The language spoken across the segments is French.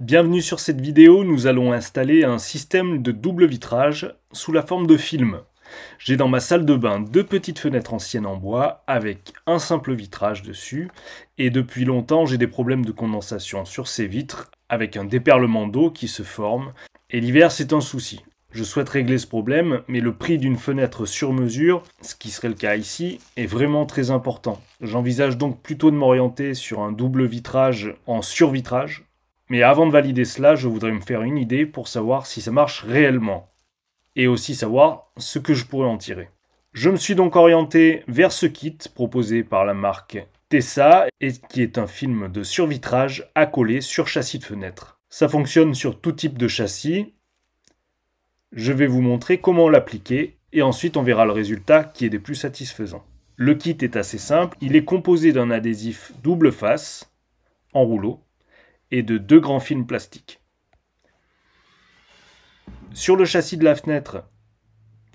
Bienvenue sur cette vidéo, nous allons installer un système de double vitrage sous la forme de film. J'ai dans ma salle de bain deux petites fenêtres anciennes en bois avec un simple vitrage dessus et depuis longtemps j'ai des problèmes de condensation sur ces vitres avec un déperlement d'eau qui se forme et l'hiver c'est un souci. Je souhaite régler ce problème, mais le prix d'une fenêtre sur mesure, ce qui serait le cas ici, est vraiment très important. J'envisage donc plutôt de m'orienter sur un double vitrage en survitrage, mais avant de valider cela, je voudrais me faire une idée pour savoir si ça marche réellement, et aussi savoir ce que je pourrais en tirer. Je me suis donc orienté vers ce kit proposé par la marque Tessa, et qui est un film de survitrage accolé sur châssis de fenêtre. Ça fonctionne sur tout type de châssis. Je vais vous montrer comment l'appliquer, et ensuite on verra le résultat qui est des plus satisfaisants. Le kit est assez simple, il est composé d'un adhésif double face en rouleau et de deux grands films plastiques. Sur le châssis de la fenêtre,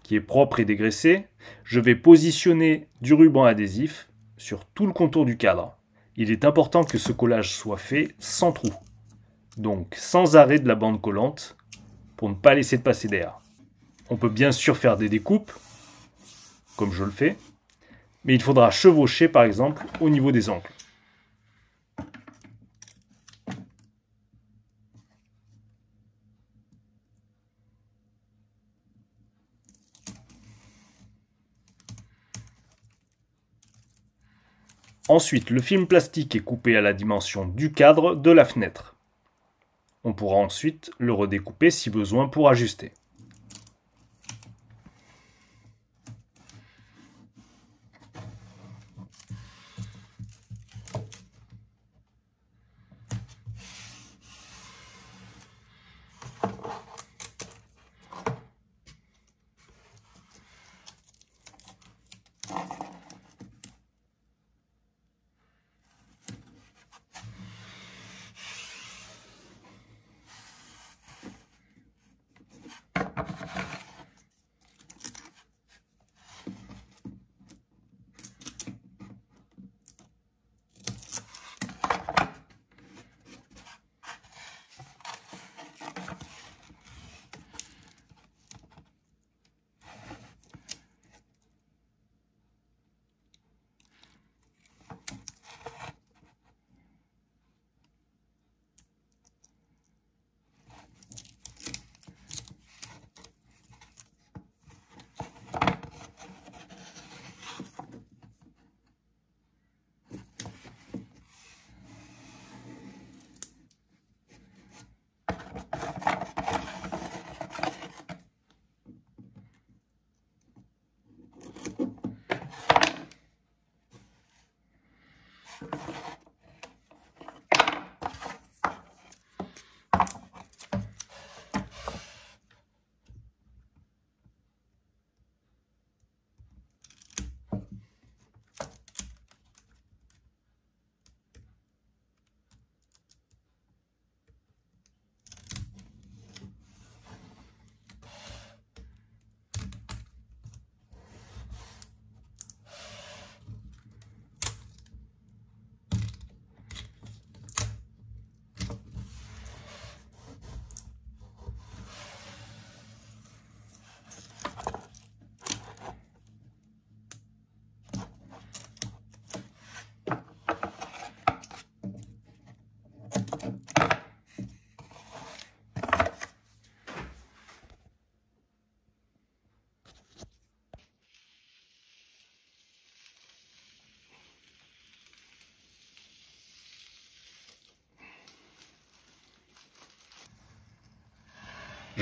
qui est propre et dégraissé, je vais positionner du ruban adhésif sur tout le contour du cadre. Il est important que ce collage soit fait sans trou, donc sans arrêt de la bande collante pour ne pas laisser de passer d'air. On peut bien sûr faire des découpes, comme je le fais, mais il faudra chevaucher par exemple au niveau des angles. Ensuite, le film plastique est coupé à la dimension du cadre de la fenêtre. On pourra ensuite le redécouper si besoin pour ajuster.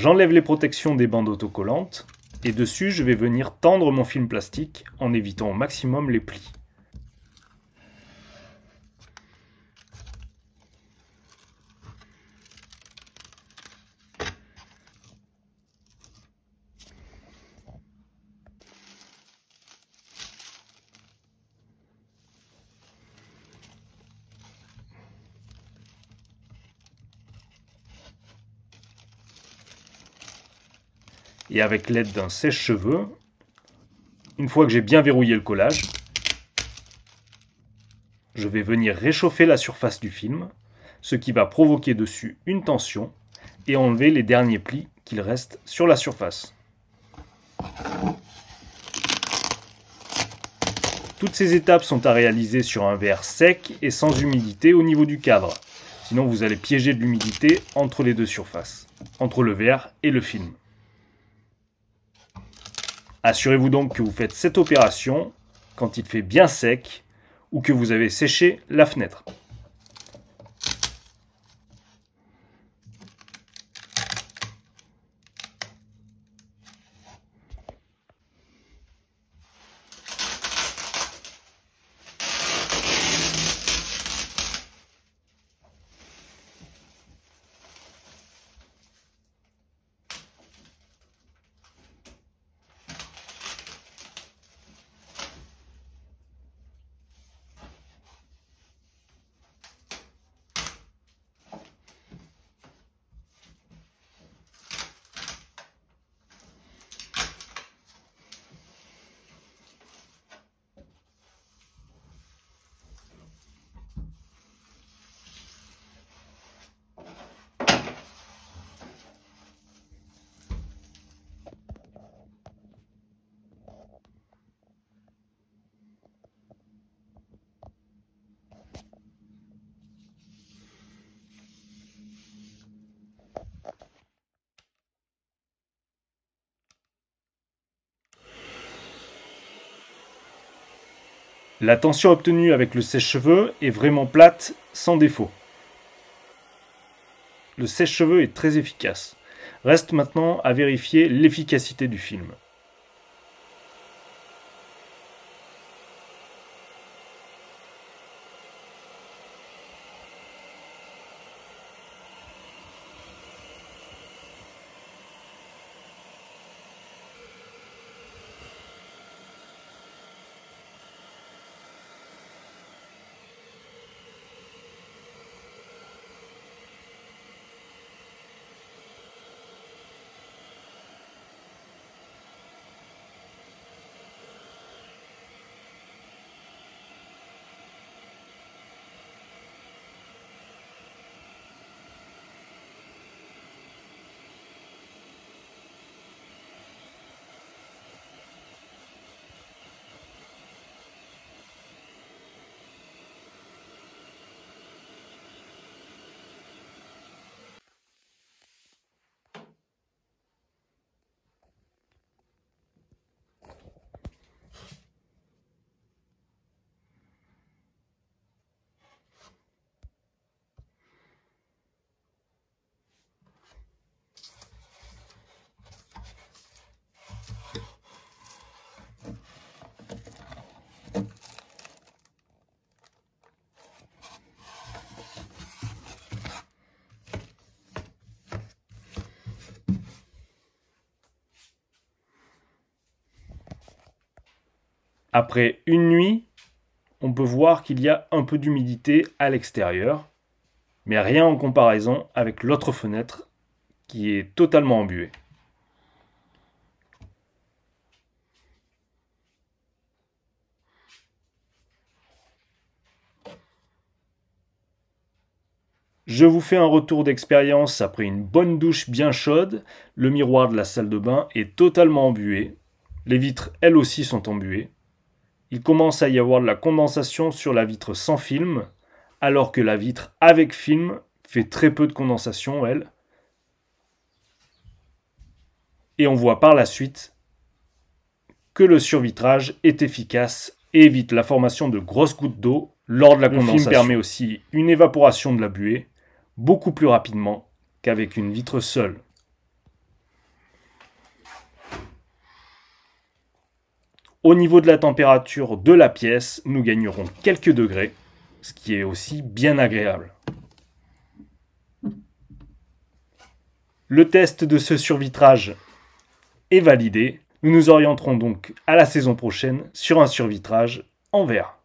J'enlève les protections des bandes autocollantes et dessus je vais venir tendre mon film plastique en évitant au maximum les plis. Et avec l'aide d'un sèche-cheveux, une fois que j'ai bien verrouillé le collage, je vais venir réchauffer la surface du film, ce qui va provoquer dessus une tension et enlever les derniers plis qu'il reste sur la surface. Toutes ces étapes sont à réaliser sur un verre sec et sans humidité au niveau du cadre. Sinon vous allez piéger de l'humidité entre les deux surfaces, entre le verre et le film. Assurez-vous donc que vous faites cette opération quand il fait bien sec ou que vous avez séché la fenêtre. La tension obtenue avec le sèche-cheveux est vraiment plate, sans défaut. Le sèche-cheveux est très efficace. Reste maintenant à vérifier l'efficacité du film. Après une nuit, on peut voir qu'il y a un peu d'humidité à l'extérieur, mais rien en comparaison avec l'autre fenêtre qui est totalement embuée. Je vous fais un retour d'expérience après une bonne douche bien chaude. Le miroir de la salle de bain est totalement embué. Les vitres, elles aussi, sont embuées il commence à y avoir de la condensation sur la vitre sans film, alors que la vitre avec film fait très peu de condensation, elle. Et on voit par la suite que le survitrage est efficace et évite la formation de grosses gouttes d'eau lors de la condensation. permet aussi une évaporation de la buée beaucoup plus rapidement qu'avec une vitre seule. Au niveau de la température de la pièce, nous gagnerons quelques degrés, ce qui est aussi bien agréable. Le test de ce survitrage est validé. Nous nous orienterons donc à la saison prochaine sur un survitrage en verre.